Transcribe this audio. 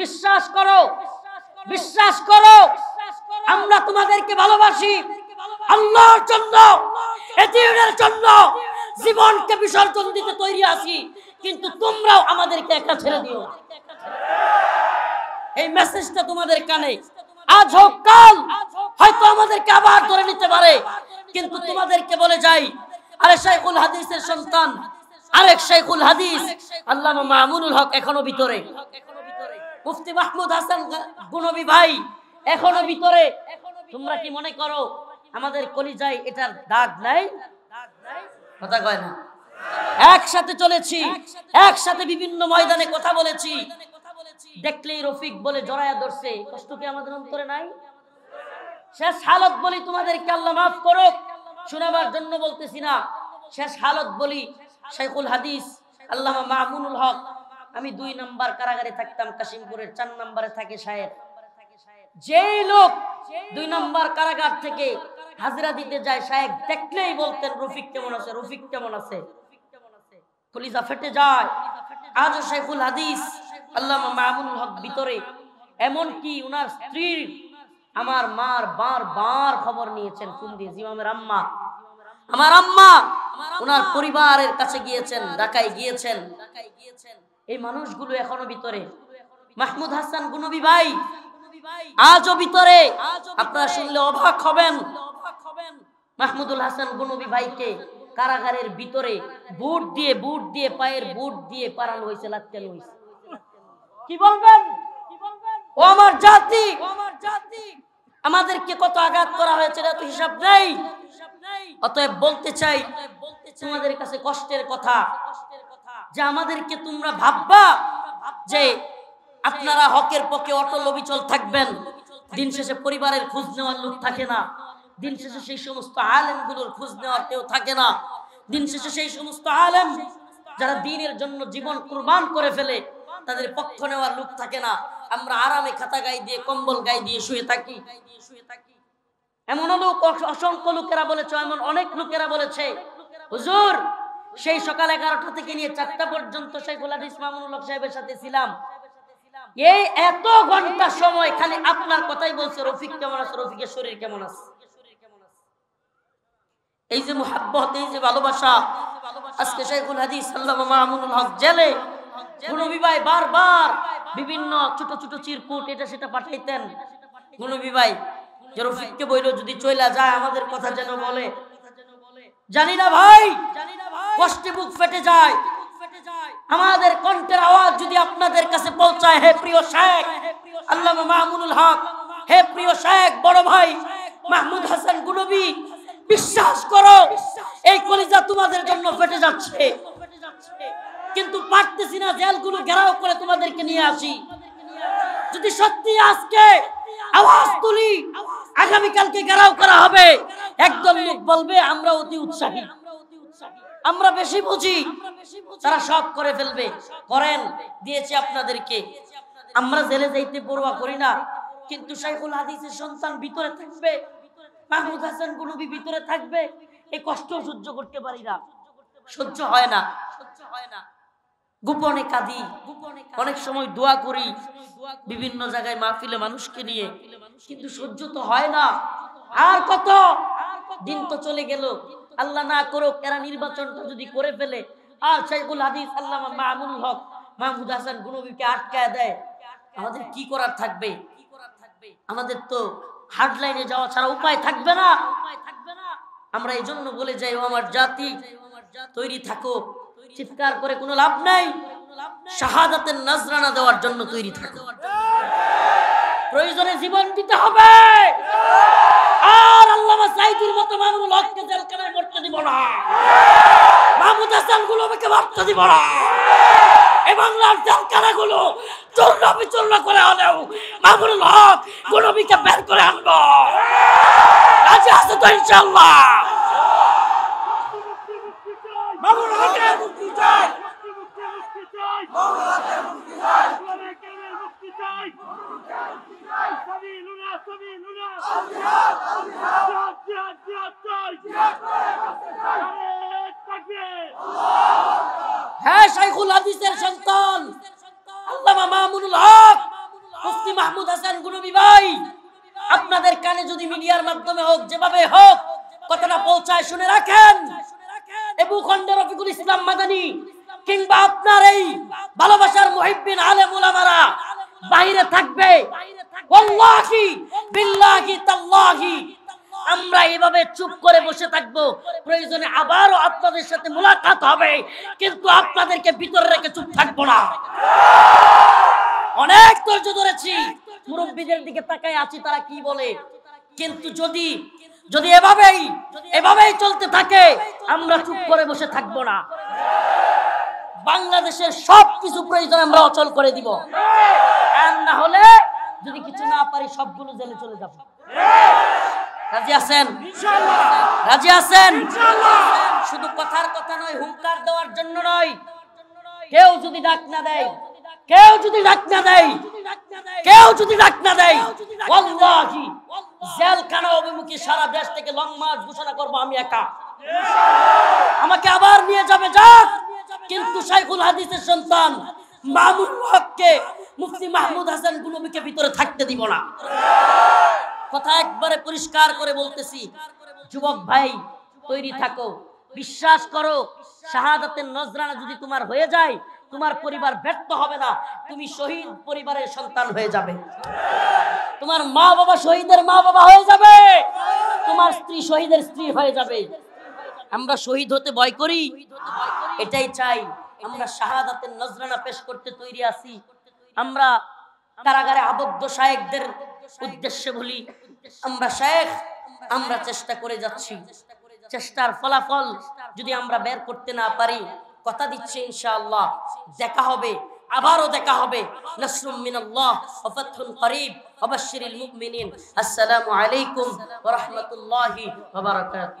বিশ্বাস করো বিশ্বাস করো আমরা তোমাদেরকে ভালোবাসি আল্লাহর জন্য এতিমের জন্য জীবনকে বিসর্জন দিতে তৈরি আছি কিন্তু তোমরাও আমাদেরকে একটা ছেড়ে দিও এই মেসেজটা তোমাদের কানে আজ হোক কাল হয়তো আমাদেরকে আবার ধরে নিতে পারে কিন্তু তোমাদেরকে বলে যাই আরে শাইখুল হাদিসের সন্তান আরেক শেখুল হাদিস আল্লাহ মামুনুল হক এখনো ভিতরে মুফতি মাহমুদ হাসান গুনবি ভাই এখনো ভিতরে তোমরা কি মনে করো আমাদের কলিজায় এটার দাগ নাই কথা কয় না একসাথে চলেছি একসাথে বিভিন্ন ময়দানে কথা বলেছি দেখলেই রফিক বলে জড়ায়া ধরছে কষ্ট কি আমাদের অন্তরে নাই শেষ হালত বলি তোমাদেরকে আল্লাহ মাফ করো শোনাবার জন্য বলতেছি না শেষ হালত বলি শাইখুল হাদিস আল্লাহ মামুনুল হক আমি দুই নাম্বার কারাগারে থাকতাম কাশিমপুরের চার নাম্বারে থাকে সাহেব যেই লোক দুই নাম্বার কারাগার থেকে হাজিরা দিতে যায় সাহেব দেখলেই বলতেন রফিক কেমন আছে রফিক কেমন আছে কলিজা ফেটে যায় আজও শেখুল হাদিস আল্লাহ মামুনুল হক ভিতরে এমনকি ওনার স্ত্রীর আমার মার বার বার খবর নিয়েছেন ফোন জিমামের আম্মা আমার আম্মা ওনার পরিবারের কাছে গিয়েছেন ঢাকায় গিয়েছেন এই মানুষগুলো এখনো ভিতরে মাহমুদ হাসান গুনবি ভাই আজও ভিতরে আপনারা শুনলে অবাক হবেন মাহমুদুল হাসান গুনবি ভাইকে কারাগারের ভিতরে বুট দিয়ে বুট দিয়ে পায়ের বুট দিয়ে পারান হয়েছে লাটকানো হয়েছে কি বলবেন কি বলবেন ও আমার জাতি ও আমার জাতি আমাদেরকে কত আঘাত করা হয়েছে এটা তো হিসাব নেই অতএব বলতে চাই তোমাদের কাছে কষ্টের কথা যে আমাদেরকে তোমরা ভাববা যে আপনারা হকের পক্ষে অটল অবিচল থাকবেন দিন শেষে পরিবারের খোঁজ নেওয়ার লোক থাকে না দিন শেষে সেই সমস্ত আলেম গুলোর খোঁজ নেওয়ার কেউ থাকে না দিন শেষে সেই সমস্ত আলেম যারা দিনের জন্য জীবন কুরবান করে ফেলে তাদের পক্ষ নেওয়ার লোক থাকে না আমরা আরামে খাতা গাই দিয়ে কম্বল গাই দিয়ে শুয়ে থাকি এমন লোক অসংখ্য লোকেরা বলেছে এমন অনেক লোকেরা বলেছে হুজুর সেই সকাল এগারোটা থেকে নিয়ে চারটা পর্যন্ত সেই গোলাডিস মামুনুল সাহেবের সাথে ছিলাম এই এত ঘন্টা সময় খালি আপনার কথাই বলছে রফিক কেমন আছে রফিকের শরীর কেমন আছে এই যে মোহাব্বত এই যে ভালোবাসা আজকে শেখুল হাদিস আল্লাহ মামুনুল হক জেলে কোন বিবাহ বারবার বিভিন্ন ছোট ছোট চিরকুট এটা সেটা পাঠাইতেন মুনবি ভাই যে রফিককে বইল যদি চইলা যায় আমাদের কথা যেন বলে জানি না ভাই কষ্টে বুক ফেটে যায় আমাদের কণ্ঠের আওয়াজ যদি আপনাদের কাছে পৌঁছায় হে প্রিয় শেখ আল্লাহ মাহমুদুল হক হে প্রিয় শেখ বড় ভাই মাহমুদ হাসান গুলবি বিশ্বাস করো এই কলিজা তোমাদের জন্য ফেটে যাচ্ছে পারতেছি না জেলগুলো ঘেরাও করে তোমাদেরকে নিয়ে আসি যদি সত্যি আজকে আওয়াজ তুলি আগামীকালকে ঘেরাও করা হবে একদম লোক বলবে আমরা অতি উৎসাহী আমরা বেশি বুঝি তারা সব করে ফেলবে করেন দিয়েছে আপনাদেরকে আমরা জেলে যাইতে পড়ুয়া করি না কিন্তু শাইখুল হাদিসের সন্তান ভিতরে থাকবে মাহমুদ হাসান গুনবি ভিতরে থাকবে এই কষ্ট সহ্য করতে পারি না সহ্য হয় না সহ্য হয় না গোপনে কাঁদি অনেক সময় দোয়া করি বিভিন্ন জায়গায় মাহফিলে মানুষকে নিয়ে কিন্তু সহ্য তো হয় না আর কত দিন তো চলে গেল আল্লাহ না করো এরা নির্বাচনটা যদি করে ফেলে আর শেখুল হাদিস আল্লাহ মামুনুল হক মাহমুদ হাসান গুনবীকে আটকায় দেয় আমাদের কি করার থাকবে আমাদের তো হার্ডলাইনে যাওয়া ছাড়া উপায় থাকবে না আমরা এই জন্য বলে যাই ও আমার জাতি তৈরি থাকুক চিৎকার করে কোনো লাভ নাই শাহাদাতের নাজরানা দেওয়ার জন্য তৈরি থাকো প্রয়োজনে জীবন দিতে হবে আর আল্লাহ সাইদির মতো মামুল হককে জেলখানায় মরতে দিব না মাহমুদ হাসান গুলোকে মারতে দিব না এ বাংলার জেলখানাগুলো চূর্ণ বিচূর্ণ করে হলেও মামুল হক গুলোবিকে বের করে আনবো রাজি আছে তো ইনশাল্লাহ মুক্তি চাই মুক্তি মুক্তি চাই হ্যাঁ শাইখুল হাদিসের মাহমুদ হাসান গুলবি ভাই আপনাদের কানে যদি মিডিয়ার মাধ্যমে হোক যেভাবে হোক কথাটা পৌঁছায় শুনে রাখেন এ ভূখণ্ড রফিকুল ইসলাম মাদানী কিংবা আপনার এই ভালোবাসার মহিবিন আলে মোলামারা বাহিরে থাকবে বিল্লাহি আমরা এভাবে চুপ করে বসে থাকবো প্রয়োজনে আবারও আপনাদের সাথে মোলাকাত হবে কিন্তু আপনাদেরকে ভিতরে রেখে চুপ থাকবো না অনেক ধৈর্য ধরেছি মুরব্বীদের দিকে তাকায় আছি তারা কি বলে কিন্তু যদি যদি এভাবেই এভাবেই চলতে থাকে আমরা চুপ করে বসে থাকবো না বাংলাদেশের সব কিছু প্রয়োজন আমরা অচল করে দিব না হলে যদি কিছু না পারি সবগুলো জেলে চলে যাবো রাজি আছেন রাজি আছেন শুধু কথার কথা নয় হুঙ্কার দেওয়ার জন্য নয় কেউ যদি ডাক না দেয় কেউ যদি ডাক না দেয় কেউ যদি ডাক না দেয় জেলখানা অভিমুখী সারা দেশ থেকে লং মার্চ ঘোষণা করবো আমি একা আমাকে আবার নিয়ে যাবে যাক কিন্তু শাইখুল হাদিসের সন্তান মামুন হককে মুফতি মাহমুদ হাসান গুলবিকে ভিতরে থাকতে দিব না কথা একবারে পরিষ্কার করে বলতেছি যুবক ভাই তৈরি থাকো বিশ্বাস করো শাহাদাতের নজরানা যদি তোমার হয়ে যায় তোমার পরিবার ব্যর্থ হবে না তুমি শহীদ পরিবারের সন্তান হয়ে যাবে তোমার মা বাবা শহীদের মা বাবা হয়ে যাবে তোমার স্ত্রী শহীদের স্ত্রী হয়ে যাবে আমরা শহীদ হতে ভয় করি এটাই চাই আমরা শাহাদাতের নজরানা পেশ করতে তৈরি আছি আমরা কারাগারে আবদ্ধ শায়েকদের উদ্দেশ্যে বলি আমরা শায়েক আমরা চেষ্টা করে যাচ্ছি চেষ্টার ফলাফল যদি আমরা বের করতে না পারি কথা দিচ্ছে ইনশাআল্লাহ দেখা হবে আবারও দেখা হবে নাসরুম মিনাল্লাহ ওয়া ফাতহুন করিব ওয়া বাশশিরিল মুমিনিন আসসালামু আলাইকুম ওয়া রাহমাতুল্লাহি ওয়া বারাকাতুহু